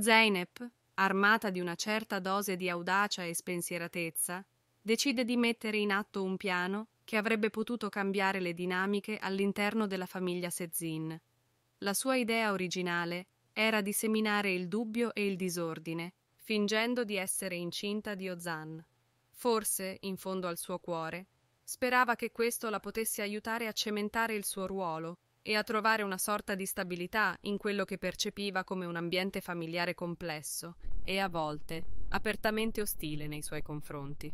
Zeynep, armata di una certa dose di audacia e spensieratezza, decide di mettere in atto un piano che avrebbe potuto cambiare le dinamiche all'interno della famiglia Sezin. La sua idea originale era di seminare il dubbio e il disordine, fingendo di essere incinta di Ozan. Forse, in fondo al suo cuore, sperava che questo la potesse aiutare a cementare il suo ruolo e a trovare una sorta di stabilità in quello che percepiva come un ambiente familiare complesso e a volte apertamente ostile nei suoi confronti.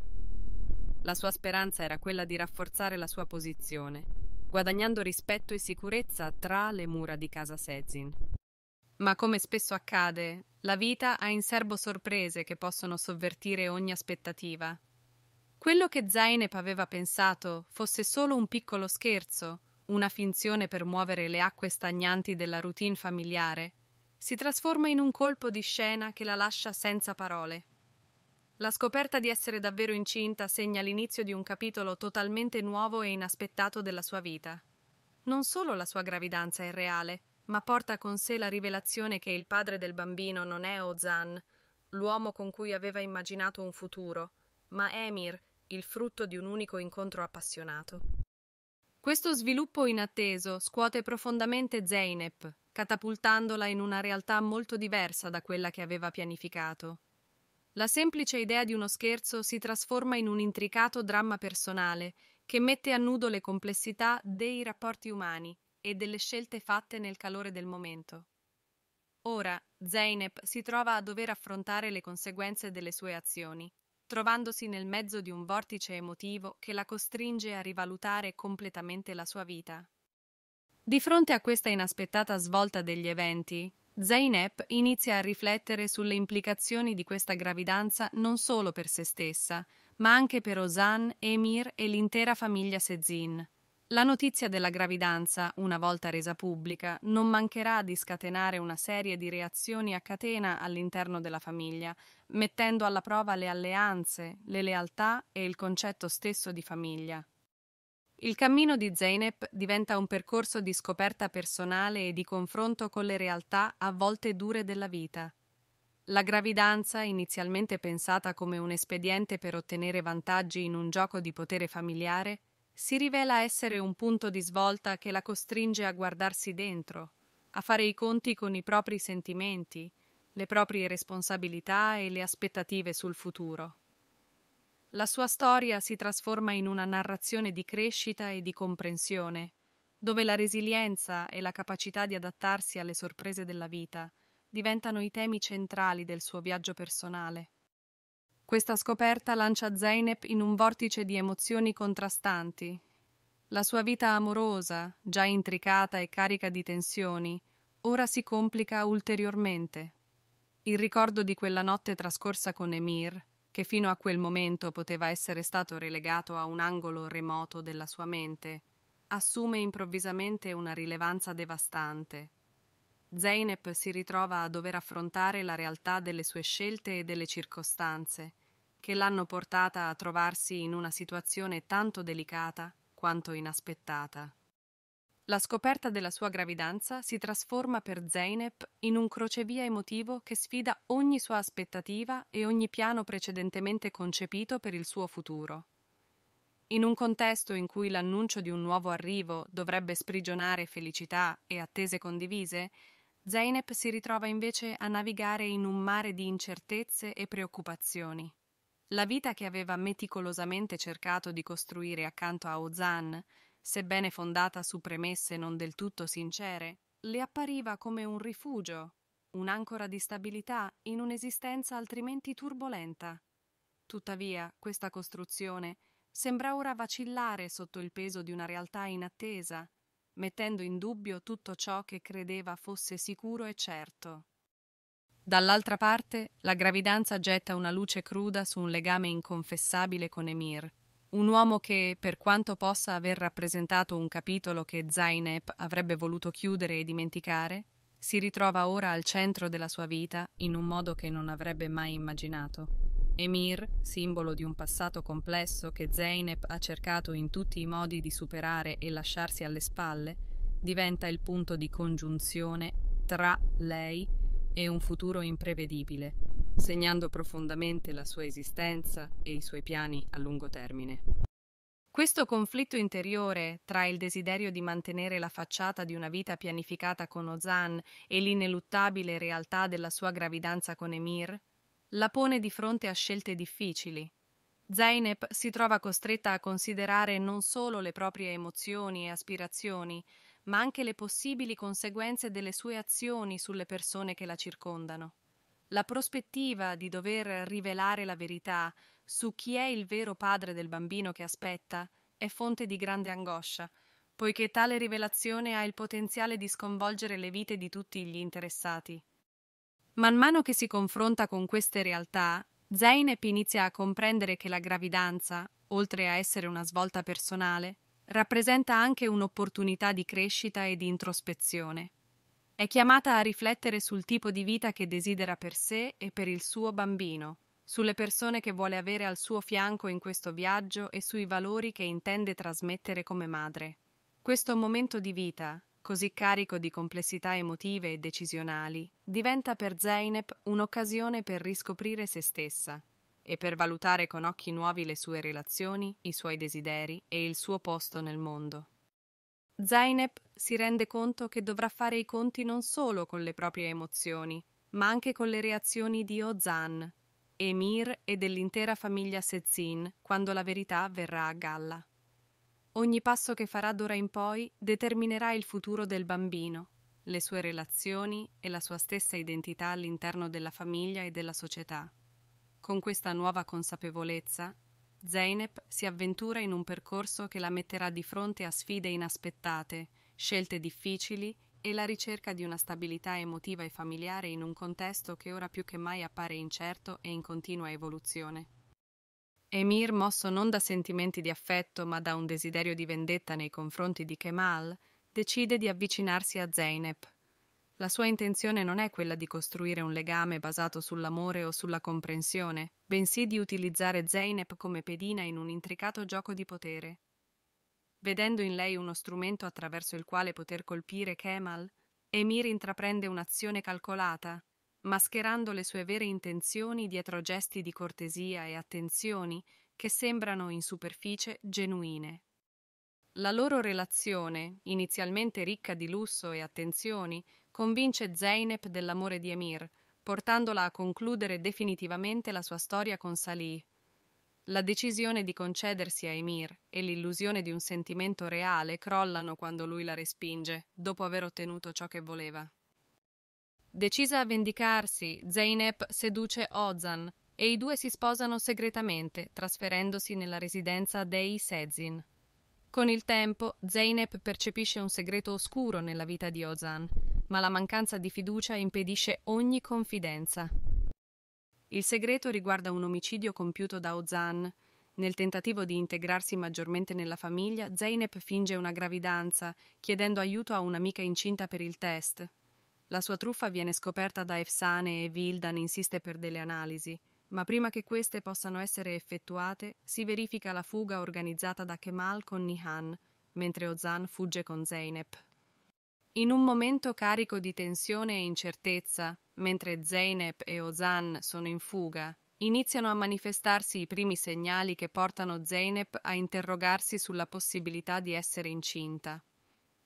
La sua speranza era quella di rafforzare la sua posizione, guadagnando rispetto e sicurezza tra le mura di casa Sezin. Ma come spesso accade, la vita ha in serbo sorprese che possono sovvertire ogni aspettativa. Quello che Zainep aveva pensato fosse solo un piccolo scherzo, una finzione per muovere le acque stagnanti della routine familiare, si trasforma in un colpo di scena che la lascia senza parole. La scoperta di essere davvero incinta segna l'inizio di un capitolo totalmente nuovo e inaspettato della sua vita. Non solo la sua gravidanza è reale, ma porta con sé la rivelazione che il padre del bambino non è Ozan, l'uomo con cui aveva immaginato un futuro, ma Emir, il frutto di un unico incontro appassionato. Questo sviluppo inatteso scuote profondamente Zeynep, catapultandola in una realtà molto diversa da quella che aveva pianificato. La semplice idea di uno scherzo si trasforma in un intricato dramma personale che mette a nudo le complessità dei rapporti umani e delle scelte fatte nel calore del momento. Ora Zeynep si trova a dover affrontare le conseguenze delle sue azioni, trovandosi nel mezzo di un vortice emotivo che la costringe a rivalutare completamente la sua vita. Di fronte a questa inaspettata svolta degli eventi, Zeynep inizia a riflettere sulle implicazioni di questa gravidanza non solo per se stessa, ma anche per Ozan, Emir e l'intera famiglia Sezin. La notizia della gravidanza, una volta resa pubblica, non mancherà di scatenare una serie di reazioni a catena all'interno della famiglia, mettendo alla prova le alleanze, le lealtà e il concetto stesso di famiglia. Il cammino di Zeynep diventa un percorso di scoperta personale e di confronto con le realtà a volte dure della vita. La gravidanza, inizialmente pensata come un espediente per ottenere vantaggi in un gioco di potere familiare, si rivela essere un punto di svolta che la costringe a guardarsi dentro, a fare i conti con i propri sentimenti, le proprie responsabilità e le aspettative sul futuro. La sua storia si trasforma in una narrazione di crescita e di comprensione, dove la resilienza e la capacità di adattarsi alle sorprese della vita diventano i temi centrali del suo viaggio personale. Questa scoperta lancia Zeynep in un vortice di emozioni contrastanti. La sua vita amorosa, già intricata e carica di tensioni, ora si complica ulteriormente. Il ricordo di quella notte trascorsa con Emir, che fino a quel momento poteva essere stato relegato a un angolo remoto della sua mente, assume improvvisamente una rilevanza devastante. Zeynep si ritrova a dover affrontare la realtà delle sue scelte e delle circostanze, che l'hanno portata a trovarsi in una situazione tanto delicata quanto inaspettata. La scoperta della sua gravidanza si trasforma per Zeynep in un crocevia emotivo che sfida ogni sua aspettativa e ogni piano precedentemente concepito per il suo futuro. In un contesto in cui l'annuncio di un nuovo arrivo dovrebbe sprigionare felicità e attese condivise, Zeynep si ritrova invece a navigare in un mare di incertezze e preoccupazioni. La vita che aveva meticolosamente cercato di costruire accanto a Ozan, sebbene fondata su premesse non del tutto sincere, le appariva come un rifugio, un'ancora di stabilità in un'esistenza altrimenti turbolenta. Tuttavia, questa costruzione sembra ora vacillare sotto il peso di una realtà inattesa, mettendo in dubbio tutto ciò che credeva fosse sicuro e certo. Dall'altra parte, la gravidanza getta una luce cruda su un legame inconfessabile con Emir, un uomo che, per quanto possa aver rappresentato un capitolo che Zainep avrebbe voluto chiudere e dimenticare, si ritrova ora al centro della sua vita in un modo che non avrebbe mai immaginato. Emir, simbolo di un passato complesso che Zeynep ha cercato in tutti i modi di superare e lasciarsi alle spalle, diventa il punto di congiunzione tra lei e e un futuro imprevedibile, segnando profondamente la sua esistenza e i suoi piani a lungo termine. Questo conflitto interiore tra il desiderio di mantenere la facciata di una vita pianificata con Ozan e l'ineluttabile realtà della sua gravidanza con Emir la pone di fronte a scelte difficili. Zeynep si trova costretta a considerare non solo le proprie emozioni e aspirazioni, ma anche le possibili conseguenze delle sue azioni sulle persone che la circondano. La prospettiva di dover rivelare la verità su chi è il vero padre del bambino che aspetta è fonte di grande angoscia, poiché tale rivelazione ha il potenziale di sconvolgere le vite di tutti gli interessati. Man mano che si confronta con queste realtà, Zeynep inizia a comprendere che la gravidanza, oltre a essere una svolta personale, rappresenta anche un'opportunità di crescita e di introspezione. È chiamata a riflettere sul tipo di vita che desidera per sé e per il suo bambino, sulle persone che vuole avere al suo fianco in questo viaggio e sui valori che intende trasmettere come madre. Questo momento di vita, così carico di complessità emotive e decisionali, diventa per Zeynep un'occasione per riscoprire se stessa, e per valutare con occhi nuovi le sue relazioni, i suoi desideri e il suo posto nel mondo. Zainab si rende conto che dovrà fare i conti non solo con le proprie emozioni, ma anche con le reazioni di Ozan, Emir e dell'intera famiglia Sezin quando la verità verrà a galla. Ogni passo che farà d'ora in poi determinerà il futuro del bambino, le sue relazioni e la sua stessa identità all'interno della famiglia e della società. Con questa nuova consapevolezza, Zeynep si avventura in un percorso che la metterà di fronte a sfide inaspettate, scelte difficili e la ricerca di una stabilità emotiva e familiare in un contesto che ora più che mai appare incerto e in continua evoluzione. Emir, mosso non da sentimenti di affetto ma da un desiderio di vendetta nei confronti di Kemal, decide di avvicinarsi a Zeynep la sua intenzione non è quella di costruire un legame basato sull'amore o sulla comprensione, bensì di utilizzare Zeynep come pedina in un intricato gioco di potere. Vedendo in lei uno strumento attraverso il quale poter colpire Kemal, Emir intraprende un'azione calcolata, mascherando le sue vere intenzioni dietro gesti di cortesia e attenzioni che sembrano in superficie genuine. La loro relazione, inizialmente ricca di lusso e attenzioni, convince Zeynep dell'amore di Emir, portandola a concludere definitivamente la sua storia con Salih. La decisione di concedersi a Emir e l'illusione di un sentimento reale crollano quando lui la respinge, dopo aver ottenuto ciò che voleva. Decisa a vendicarsi, Zeynep seduce Ozan e i due si sposano segretamente, trasferendosi nella residenza dei Sezin. Con il tempo, Zeynep percepisce un segreto oscuro nella vita di Ozan ma la mancanza di fiducia impedisce ogni confidenza. Il segreto riguarda un omicidio compiuto da Ozan. Nel tentativo di integrarsi maggiormente nella famiglia, Zeynep finge una gravidanza, chiedendo aiuto a un'amica incinta per il test. La sua truffa viene scoperta da Efsane e Vildan insiste per delle analisi, ma prima che queste possano essere effettuate, si verifica la fuga organizzata da Kemal con Nihan, mentre Ozan fugge con Zeynep. In un momento carico di tensione e incertezza, mentre Zeynep e Ozan sono in fuga, iniziano a manifestarsi i primi segnali che portano Zeynep a interrogarsi sulla possibilità di essere incinta.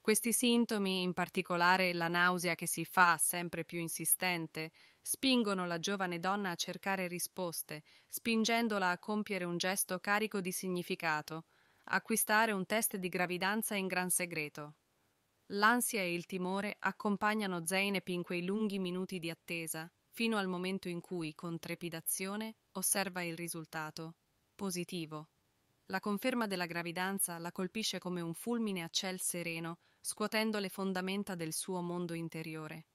Questi sintomi, in particolare la nausea che si fa sempre più insistente, spingono la giovane donna a cercare risposte, spingendola a compiere un gesto carico di significato, acquistare un test di gravidanza in gran segreto. L'ansia e il timore accompagnano Zeynep in quei lunghi minuti di attesa, fino al momento in cui, con trepidazione, osserva il risultato. Positivo. La conferma della gravidanza la colpisce come un fulmine a ciel sereno, scuotendo le fondamenta del suo mondo interiore.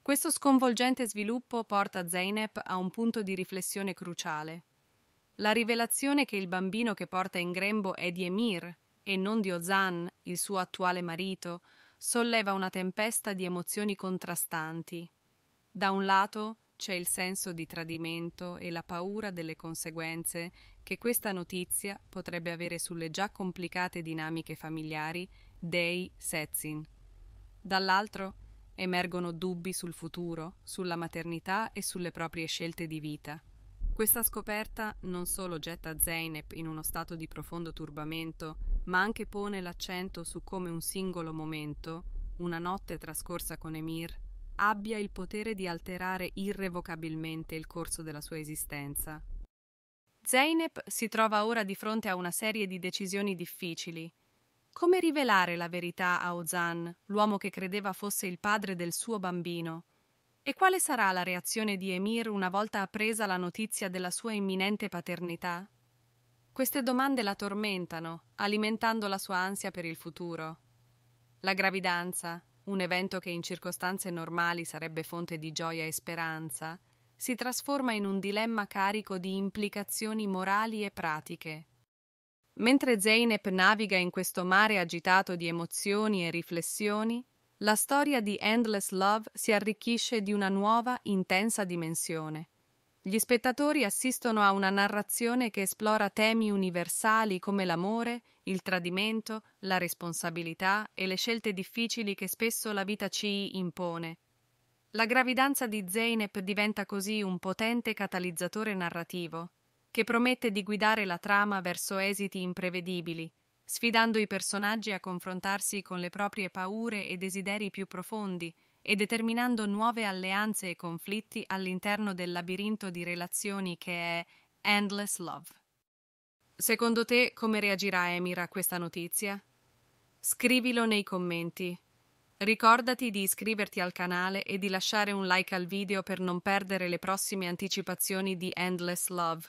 Questo sconvolgente sviluppo porta Zeynep a un punto di riflessione cruciale. La rivelazione che il bambino che porta in grembo è di Emir, e non di Ozan, il suo attuale marito, solleva una tempesta di emozioni contrastanti. Da un lato c'è il senso di tradimento e la paura delle conseguenze che questa notizia potrebbe avere sulle già complicate dinamiche familiari dei Setsin. Dall'altro emergono dubbi sul futuro, sulla maternità e sulle proprie scelte di vita. Questa scoperta non solo getta Zeynep in uno stato di profondo turbamento, ma anche pone l'accento su come un singolo momento, una notte trascorsa con Emir, abbia il potere di alterare irrevocabilmente il corso della sua esistenza. Zeynep si trova ora di fronte a una serie di decisioni difficili. Come rivelare la verità a Ozan, l'uomo che credeva fosse il padre del suo bambino? E quale sarà la reazione di Emir una volta appresa la notizia della sua imminente paternità? Queste domande la tormentano, alimentando la sua ansia per il futuro. La gravidanza, un evento che in circostanze normali sarebbe fonte di gioia e speranza, si trasforma in un dilemma carico di implicazioni morali e pratiche. Mentre Zeynep naviga in questo mare agitato di emozioni e riflessioni, la storia di Endless Love si arricchisce di una nuova, intensa dimensione. Gli spettatori assistono a una narrazione che esplora temi universali come l'amore, il tradimento, la responsabilità e le scelte difficili che spesso la vita ci impone. La gravidanza di Zeynep diventa così un potente catalizzatore narrativo, che promette di guidare la trama verso esiti imprevedibili, sfidando i personaggi a confrontarsi con le proprie paure e desideri più profondi, e determinando nuove alleanze e conflitti all'interno del labirinto di relazioni che è Endless Love. Secondo te come reagirà Emir a questa notizia? Scrivilo nei commenti. Ricordati di iscriverti al canale e di lasciare un like al video per non perdere le prossime anticipazioni di Endless Love.